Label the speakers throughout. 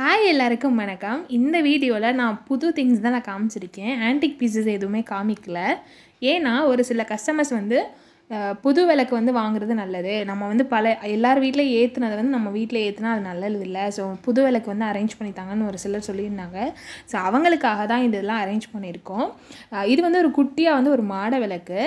Speaker 1: hi எல்லாருக்கும் வணக்கம் இந்த வீடியோவில் நான் புது திங்ஸ் தான் நான் காமிச்சிருக்கேன் ஆன்டிக் பீசஸ் எதுவுமே காமிக்கல ஏன்னா ஒரு சில கஸ்டமர்ஸ் வந்து புது விளக்கு வந்து வாங்குறது நல்லது நம்ம வந்து பல எல்லார் வீட்டிலையும் ஏற்றுனதை வந்து நம்ம வீட்டில் ஏற்றுனா அது நல்லது இல்லை ஸோ புது விளக்கு வந்து அரேஞ்ச் பண்ணித்தாங்கன்னு ஒரு சிலர் சொல்லியிருந்தாங்க ஸோ அவங்களுக்காக தான் இதெல்லாம் அரேஞ்ச் பண்ணியிருக்கோம் இது வந்து ஒரு குட்டியாக வந்து ஒரு மாடை விளக்கு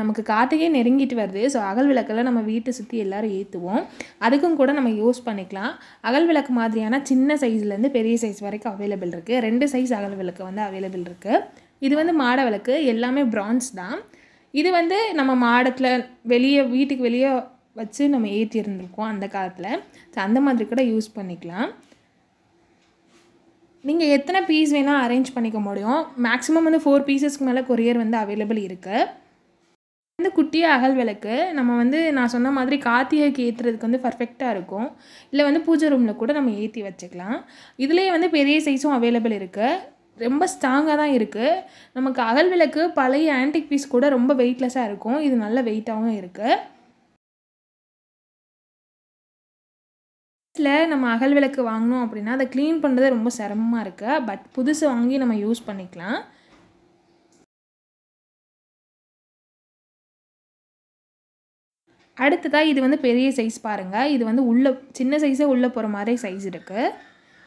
Speaker 1: நமக்கு கார்த்திகை நெருங்கிட்டு வருது ஸோ அகல் விளக்கெல்லாம் நம்ம வீட்டை சுற்றி எல்லோரும் ஏற்றுவோம் அதுக்கும் கூட நம்ம யூஸ் பண்ணிக்கலாம் அகல் விளக்கு மாதிரியான சின்ன சைஸ்லேருந்து பெரிய சைஸ் வரைக்கும் அவைலபிள் இருக்குது ரெண்டு சைஸ் அகல் விளக்கு வந்து அவைலபிள் இருக்குது இது வந்து மாட விளக்கு எல்லாமே ப்ரான்ஸ் தான் இது வந்து நம்ம மாடத்தில் வெளியே வீட்டுக்கு வெளியே வச்சு நம்ம ஏற்றி இருந்திருக்கோம் அந்த காலத்தில் ஸோ அந்த மாதிரி கூட யூஸ் பண்ணிக்கலாம் நீங்கள் எத்தனை பீஸ் வேணால் அரேஞ்ச் பண்ணிக்க முடியும் மேக்ஸிமம் வந்து ஃபோர் பீசஸ்க்கு மேலே கொரியர் வந்து அவைலபிள் இருக்குது இந்த குட்டியாக அகல் விளக்கு நம்ம வந்து நான் சொன்ன மாதிரி கார்த்திகைக்கு ஏற்றுறதுக்கு வந்து பர்ஃபெக்டாக இருக்கும் இல்லை வந்து பூஜை ரூமில் கூட நம்ம ஏற்றி வச்சுக்கலாம் இதுலேயே வந்து பெரிய சைஸும் அவைலபிள் இருக்குது ரொம்ப ஸ்ட்ராங்காக தான் இருக்குது நமக்கு அகல் விளக்கு பழைய ஆன்டிக் பீஸ் கூட ரொம்ப வெயிட்லெஸ்ஸாக இருக்கும் இது நல்ல வெயிட்டாகவும் இருக்குது புதுசில் நம்ம அகல் விளக்கு வாங்கினோம் அப்படின்னா அதை க்ளீன் பண்ணுறது ரொம்ப சிரமமாக இருக்குது பட் புதுசு வாங்கி நம்ம யூஸ் பண்ணிக்கலாம் அடுத்ததாக இது வந்து பெரிய சைஸ் பாருங்கள் இது வந்து உள்ளே சின்ன சைஸே உள்ளே போகிற மாதிரி சைஸ் இருக்குது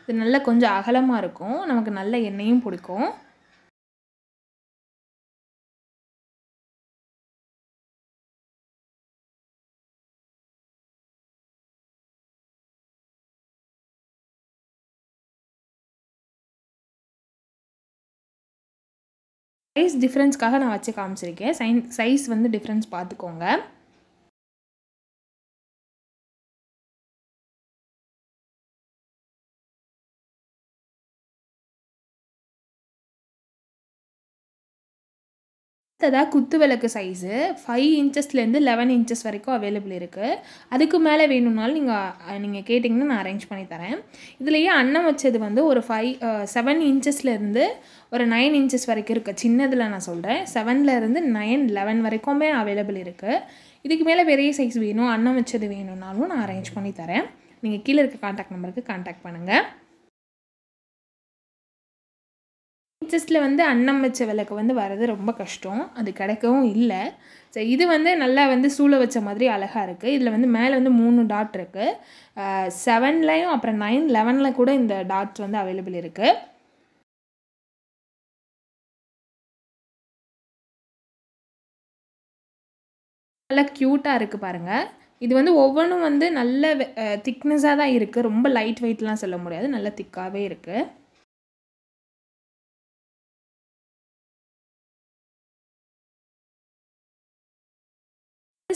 Speaker 1: இது நல்லா கொஞ்சம் அகலமாக இருக்கும் நமக்கு நல்ல எண்ணெயும் பிடிக்கும்
Speaker 2: சைஸ் டிஃப்ரென்ஸ்க்காக நான் வச்சு காமிச்சிருக்கேன் சைன் சைஸ் வந்து டிஃப்ரென்ஸ் பார்த்துக்கோங்க
Speaker 1: அடுத்ததாக குத்து விளக்கு சைஸு ஃபைவ் இன்ச்சஸ்லேருந்து லெவன் இன்ச்சஸ் வரைக்கும் அவைலபிள் இருக்குது அதுக்கு மேலே வேணும்னாலும் நீங்கள் நீங்கள் கேட்டிங்கன்னா நான் அரேஞ்ச் பண்ணி தரேன் இதுலேயே அன்னம் வச்சது வந்து ஒரு ஃபைவ் செவன் இன்ச்சஸ்லேருந்து ஒரு நைன் இன்ச்சஸ் வரைக்கும் இருக்குது சின்னதில் நான் சொல்கிறேன் செவன்லேருந்து நைன் லெவன் வரைக்குமே அவைலபிள் இருக்குது இதுக்கு மேலே பெரிய சைஸ் வேணும் அன்னம் வச்சது வேணும்னாலும் நான் அரேஞ்ச் பண்ணி தரேன் நீங்கள் கீழே இருக்க கான்டாக்ட் நம்பருக்கு காண்டாக்ட் பண்ணுங்கள் செஸ்ட்டில் வந்து அன்னம் வச்ச விளக்கு வந்து வர்றது ரொம்ப கஷ்டம் அது கிடைக்கவும் இல்லை ஸோ இது வந்து நல்லா வந்து சூழ வச்ச மாதிரி அழகாக இருக்குது இதில் வந்து மேலே வந்து மூணு டாட் இருக்குது செவன்லையும் அப்புறம் நைன் லெவனில் கூட இந்த டாட்ஸ் வந்து அவைலபிள் இருக்குது நல்லா க்யூட்டாக இருக்குது பாருங்கள் இது வந்து ஒவ்வொன்றும் வந்து நல்ல திக்னஸாக தான் இருக்குது ரொம்ப லைட் வெயிட்லாம் சொல்ல முடியாது நல்லா திக்காகவே இருக்குது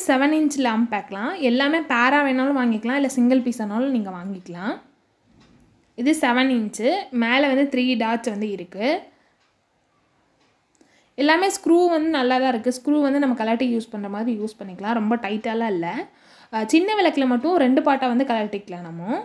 Speaker 1: செவன் இன்ச்சில் அம்பேக்லாம் எல்லாமே பேராக வேணாலும் வாங்கிக்கலாம் இல்லை சிங்கிள் பீஸ் ஆனாலும் நீங்கள் வாங்கிக்கலாம் இது செவன் இன்ச்சு மேலே வந்து த்ரீ டாட்ஸ் வந்து இருக்குது எல்லாமே ஸ்க்ரூ வந்து நல்லா தான் இருக்குது ஸ்க்ரூ வந்து நம்ம கலாட்டி யூஸ் பண்ணுற மாதிரி யூஸ் பண்ணிக்கலாம் ரொம்ப டைட்டாலாம் இல்லை சின்ன விளக்கில் மட்டும் ரெண்டு பாட்டாக வந்து கலாட்டிக்கலாம் நம்ம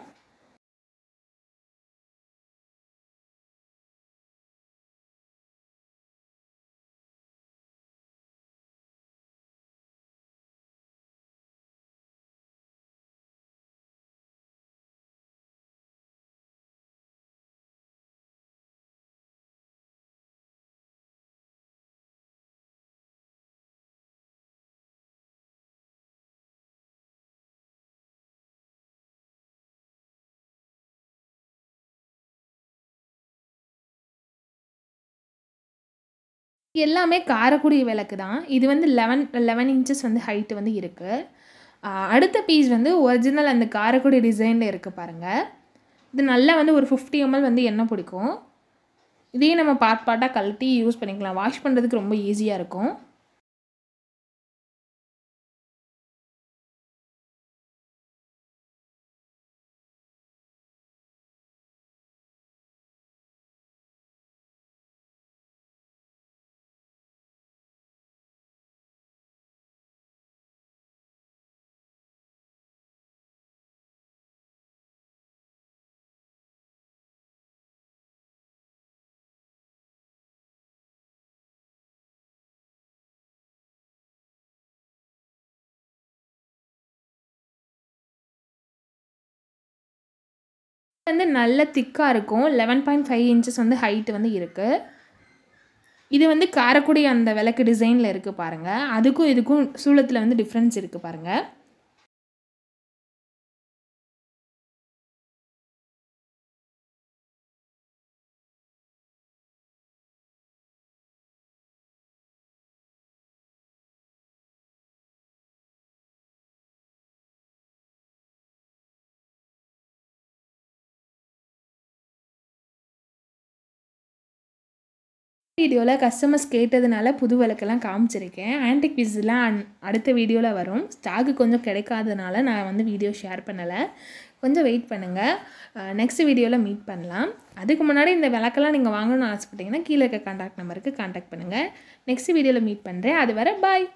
Speaker 1: எல்லாமே காரக்குடி விளக்கு தான் இது வந்து லெவன் லெவன் இன்ச்சஸ் வந்து ஹைட்டு வந்து இருக்குது அடுத்த பீஸ் வந்து ஒரிஜினல் அந்த காரக்குடி டிசைனில் இருக்குது பாருங்கள் இது நல்லா வந்து ஒரு ஃபிஃப்டி எம்எல் வந்து எண்ணெய் பிடிக்கும் இதையும் நம்ம பார்ட் பார்ட்டாக கழட்டி யூஸ் பண்ணிக்கலாம் வாஷ் பண்ணுறதுக்கு ரொம்ப ஈஸியாக இருக்கும் வந்து நல்ல திக்காக இருக்கும் லெவன் பாயிண்ட் ஃபைவ் இன்ச்சஸ் வந்து ஹைட்டு வந்து இருக்குது இது வந்து காரக்குடி அந்த விளக்கு டிசைனில் இருக்குது பாருங்கள் அதுக்கும் இதுக்கும் சூளத்தில் வந்து டிஃப்ரென்ஸ் இருக்குது பாருங்கள் வீடியோவில் கஸ்டமர்ஸ் கேட்டதுனால புது விளக்கெல்லாம் காமிச்சிருக்கேன் ஆன்டிக் பீஸ்லாம் அடுத்த வீடியோவில் வரும் ஸ்டாக்கு கொஞ்சம் கிடைக்காதனால நான் வந்து வீடியோ ஷேர் பண்ணலை கொஞ்சம் வெயிட் பண்ணுங்கள் நெக்ஸ்ட் வீடியோவில் மீட் பண்ணலாம் அதுக்கு முன்னாடி இந்த விளக்கெல்லாம் நீங்கள் வாங்கணும்னு ஆசைப்பட்டீங்கன்னா கீழே இருக்க கான்டாக்ட் நம்பருக்கு கான்டாக்ட் பண்ணுங்கள் நெக்ஸ்ட் வீடியோவில் மீட் பண்ணுறேன் அது வர பாய்